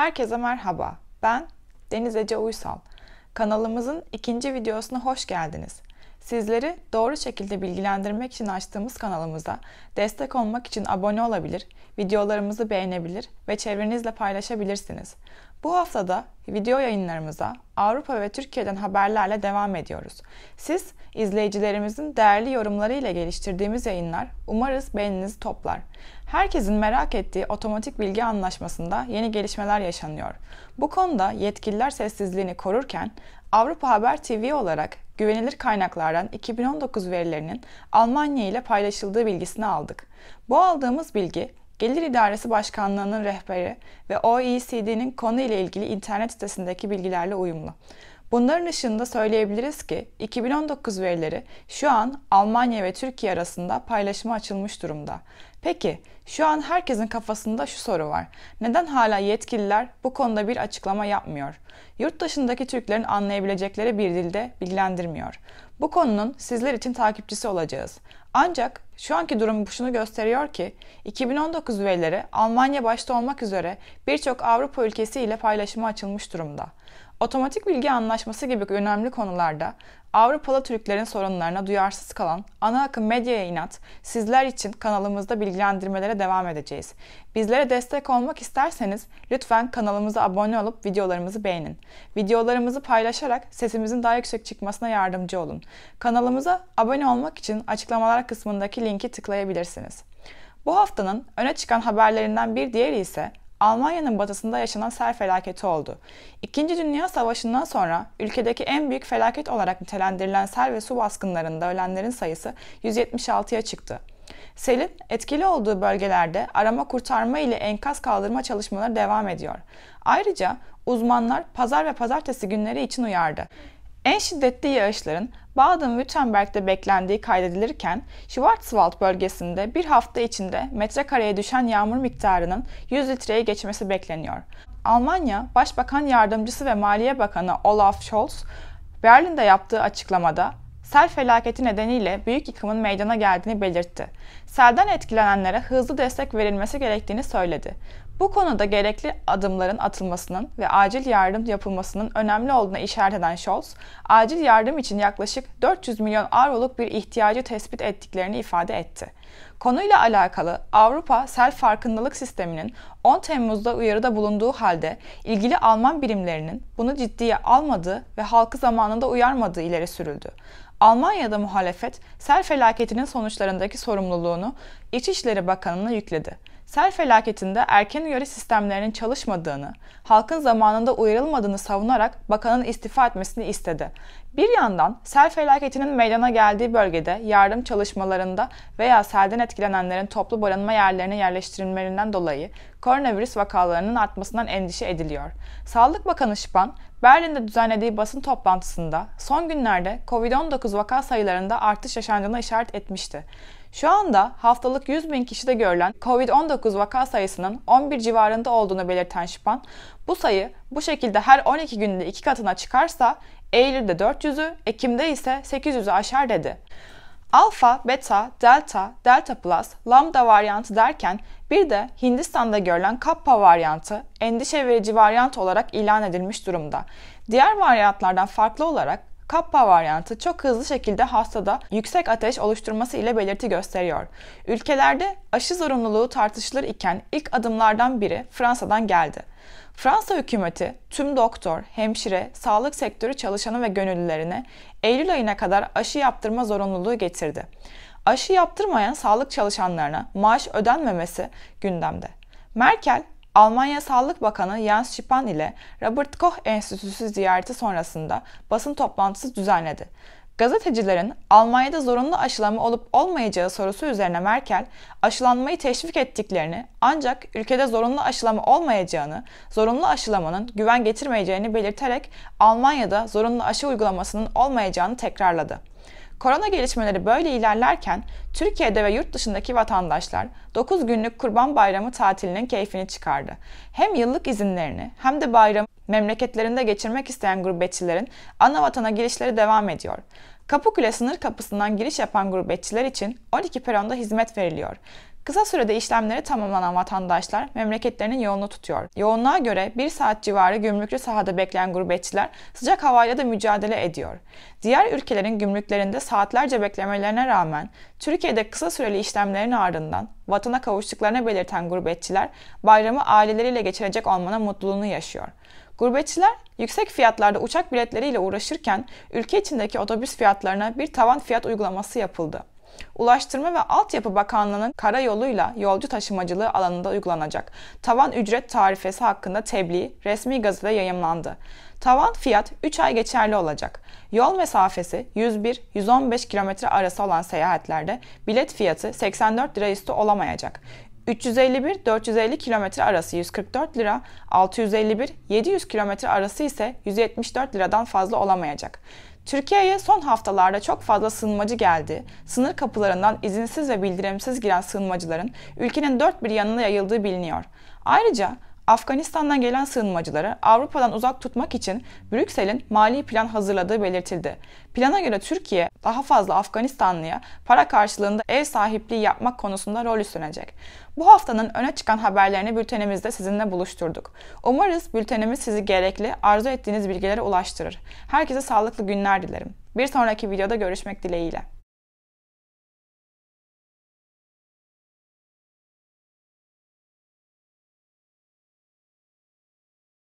Herkese merhaba. Ben Deniz Ece Uysal. Kanalımızın ikinci videosuna hoş geldiniz. Sizleri doğru şekilde bilgilendirmek için açtığımız kanalımıza destek olmak için abone olabilir, videolarımızı beğenebilir ve çevrenizle paylaşabilirsiniz. Bu haftada video yayınlarımıza Avrupa ve Türkiye'den haberlerle devam ediyoruz. Siz izleyicilerimizin değerli yorumlarıyla geliştirdiğimiz yayınlar umarız beğeninizi toplar. Herkesin merak ettiği otomatik bilgi anlaşmasında yeni gelişmeler yaşanıyor. Bu konuda yetkililer sessizliğini korurken Avrupa Haber TV olarak güvenilir kaynaklardan 2019 verilerinin Almanya ile paylaşıldığı bilgisini aldık. Bu aldığımız bilgi Gelir İdaresi Başkanlığı'nın rehberi ve OECD'nin konu ile ilgili internet sitesindeki bilgilerle uyumlu. Bunların ışığında söyleyebiliriz ki 2019 verileri şu an Almanya ve Türkiye arasında paylaşıma açılmış durumda. Peki şu an herkesin kafasında şu soru var. Neden hala yetkililer bu konuda bir açıklama yapmıyor? Yurt dışındaki Türklerin anlayabilecekleri bir dilde bilgilendirmiyor. Bu konunun sizler için takipçisi olacağız. Ancak şu anki durum şunu gösteriyor ki 2019 verileri Almanya başta olmak üzere birçok Avrupa ülkesi ile paylaşıma açılmış durumda. Otomatik bilgi anlaşması gibi önemli konularda Avrupalı Türklerin sorunlarına duyarsız kalan ana akım medyaya inat, sizler için kanalımızda bilgilendirmelere devam edeceğiz. Bizlere destek olmak isterseniz lütfen kanalımıza abone olup videolarımızı beğenin. Videolarımızı paylaşarak sesimizin daha yüksek çıkmasına yardımcı olun. Kanalımıza abone olmak için açıklamalar kısmındaki linki tıklayabilirsiniz. Bu haftanın öne çıkan haberlerinden bir diğeri ise Almanya'nın batısında yaşanan sel felaketi oldu. İkinci Dünya Savaşı'ndan sonra ülkedeki en büyük felaket olarak nitelendirilen sel ve su baskınlarında ölenlerin sayısı 176'ya çıktı. Selin etkili olduğu bölgelerde arama kurtarma ile enkaz kaldırma çalışmaları devam ediyor. Ayrıca uzmanlar pazar ve pazartesi günleri için uyardı. En şiddetli yağışların Baden-Württemberg'de beklendiği kaydedilirken Schwarzwald bölgesinde bir hafta içinde metrekareye düşen yağmur miktarının 100 litreye geçmesi bekleniyor. Almanya Başbakan Yardımcısı ve Maliye Bakanı Olaf Scholz Berlin'de yaptığı açıklamada sel felaketi nedeniyle büyük yıkımın meydana geldiğini belirtti. Selden etkilenenlere hızlı destek verilmesi gerektiğini söyledi. Bu konuda gerekli adımların atılmasının ve acil yardım yapılmasının önemli olduğuna işaret eden Scholz, acil yardım için yaklaşık 400 milyon avroluk bir ihtiyacı tespit ettiklerini ifade etti. Konuyla alakalı Avrupa Sel Farkındalık Sistemi'nin 10 Temmuz'da uyarıda bulunduğu halde ilgili Alman birimlerinin bunu ciddiye almadığı ve halkı zamanında uyarmadığı ileri sürüldü. Almanya'da muhalefet sel felaketinin sonuçlarındaki sorumluluğunu İçişleri Bakanı'na yükledi. Sel felaketinde erken uyarı sistemlerinin çalışmadığını, halkın zamanında uyarılmadığını savunarak bakanın istifa etmesini istedi. Bir yandan sel felaketinin meydana geldiği bölgede yardım çalışmalarında veya selden etkilenenlerin toplu barınma yerlerine yerleştirilmelerinden dolayı koronavirüs vakalarının artmasından endişe ediliyor. Sağlık Bakanı Şipan, Berlin'de düzenlediği basın toplantısında son günlerde COVID-19 vaka sayılarında artış yaşandığına işaret etmişti. Şu anda haftalık 100 bin kişide görülen COVID-19 vaka sayısının 11 civarında olduğunu belirten Şipan, bu sayı bu şekilde her 12 günde iki katına çıkarsa Eylül'de 400'ü, Ekim'de ise 800'ü aşar dedi. Alfa, beta, delta, delta plus, lambda varyantı derken bir de Hindistan'da görülen kappa varyantı endişe verici varyant olarak ilan edilmiş durumda. Diğer varyantlardan farklı olarak Kappa varyantı çok hızlı şekilde hastada yüksek ateş oluşturması ile belirti gösteriyor. Ülkelerde aşı zorunluluğu tartışılır iken ilk adımlardan biri Fransa'dan geldi. Fransa hükümeti tüm doktor, hemşire, sağlık sektörü çalışanı ve gönüllülerine Eylül ayına kadar aşı yaptırma zorunluluğu getirdi. Aşı yaptırmayan sağlık çalışanlarına maaş ödenmemesi gündemde. Merkel Almanya Sağlık Bakanı Jens Spahn ile Robert Koch Enstitüsü ziyareti sonrasında basın toplantısı düzenledi. Gazetecilerin Almanya'da zorunlu aşılama olup olmayacağı sorusu üzerine Merkel, aşılanmayı teşvik ettiklerini ancak ülkede zorunlu aşılama olmayacağını, zorunlu aşılamanın güven getirmeyeceğini belirterek Almanya'da zorunlu aşı uygulamasının olmayacağını tekrarladı. Korona gelişmeleri böyle ilerlerken Türkiye'de ve yurt dışındaki vatandaşlar 9 günlük Kurban Bayramı tatilinin keyfini çıkardı. Hem yıllık izinlerini hem de bayramı memleketlerinde geçirmek isteyen gurbetçilerin ana vatana girişleri devam ediyor. Kapıkule sınır kapısından giriş yapan gurbetçiler için 12 peronda hizmet veriliyor. Kısa sürede işlemleri tamamlanan vatandaşlar memleketlerinin yolunu tutuyor. Yoğunluğa göre 1 saat civarı gümrüklü sahada bekleyen gurbetçiler sıcak havayla da mücadele ediyor. Diğer ülkelerin gümrüklerinde saatlerce beklemelerine rağmen Türkiye'de kısa süreli işlemlerin ardından vatana kavuştuklarını belirten gurbetçiler bayramı aileleriyle geçirecek olmanın mutluluğunu yaşıyor. Gurbetçiler yüksek fiyatlarda uçak biletleriyle uğraşırken ülke içindeki otobüs fiyatlarına bir tavan fiyat uygulaması yapıldı. Ulaştırma ve Altyapı Bakanlığı'nın karayoluyla yolcu taşımacılığı alanında uygulanacak tavan ücret tarifesi hakkında tebliğ resmi gazetede yayımlandı. Tavan fiyat 3 ay geçerli olacak. Yol mesafesi 101-115 km arası olan seyahatlerde bilet fiyatı 84 lira üstü olamayacak. 351-450 km arası 144 lira, 651-700 km arası ise 174 liradan fazla olamayacak. Türkiye'ye son haftalarda çok fazla sığınmacı geldi. Sınır kapılarından izinsiz ve bildirimsiz giren sığınmacıların ülkenin dört bir yanına yayıldığı biliniyor. Ayrıca Afganistan'dan gelen sığınmacıları Avrupa'dan uzak tutmak için Brüksel'in mali plan hazırladığı belirtildi. Plana göre Türkiye daha fazla Afganistanlıya para karşılığında ev sahipliği yapmak konusunda rol üstlenecek. Bu haftanın öne çıkan haberlerini bültenimizde sizinle buluşturduk. Umarız bültenimiz sizi gerekli, arzu ettiğiniz bilgilere ulaştırır. Herkese sağlıklı günler dilerim. Bir sonraki videoda görüşmek dileğiyle.